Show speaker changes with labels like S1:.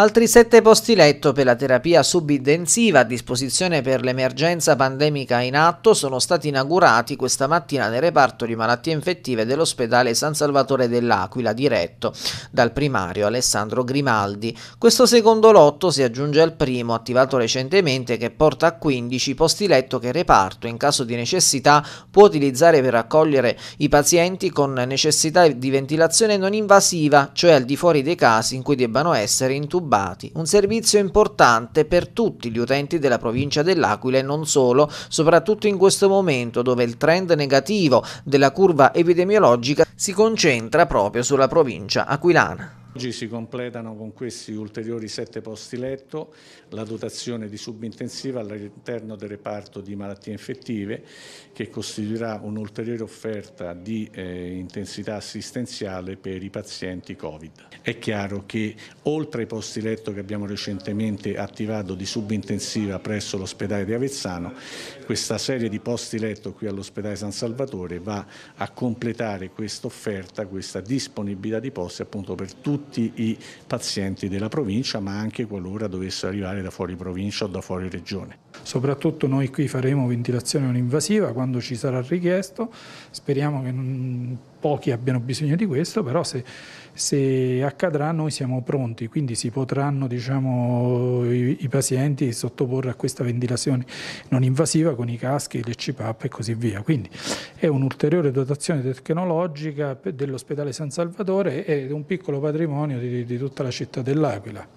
S1: altri sette posti letto per la terapia subintensiva a disposizione per l'emergenza pandemica in atto sono stati inaugurati questa mattina nel reparto di malattie infettive dell'ospedale San Salvatore dell'Aquila, diretto dal primario Alessandro Grimaldi. Questo secondo lotto si aggiunge al primo, attivato recentemente, che porta a 15 posti letto che il reparto, in caso di necessità, può utilizzare per accogliere i pazienti con necessità di ventilazione non invasiva, cioè al di fuori dei casi in cui debbano essere intubati Torbati, un servizio importante per tutti gli utenti della provincia dell'Aquila e non solo, soprattutto in questo momento dove il trend negativo della curva epidemiologica si concentra proprio sulla provincia aquilana.
S2: Oggi si completano con questi ulteriori sette posti letto la dotazione di subintensiva all'interno del reparto di malattie infettive che costituirà un'ulteriore offerta di eh, intensità assistenziale per i pazienti Covid. È chiaro che oltre ai posti letto che abbiamo recentemente attivato di subintensiva presso l'ospedale di Avezzano, questa serie di posti letto qui all'ospedale San Salvatore va a completare questa offerta, questa disponibilità di posti appunto per tutti tutti i pazienti della provincia, ma anche qualora dovesse arrivare da fuori provincia o da fuori regione.
S3: Soprattutto noi qui faremo ventilazione non invasiva quando ci sarà richiesto, speriamo che non pochi abbiano bisogno di questo, però se, se accadrà noi siamo pronti, quindi si potranno diciamo, i, i, pazienti sottoporre a questa ventilazione non invasiva con i caschi, le CPAP e così via. Quindi è un'ulteriore dotazione tecnologica dell'ospedale San Salvatore ed un piccolo patrimonio di, di tutta la città dell'Aquila.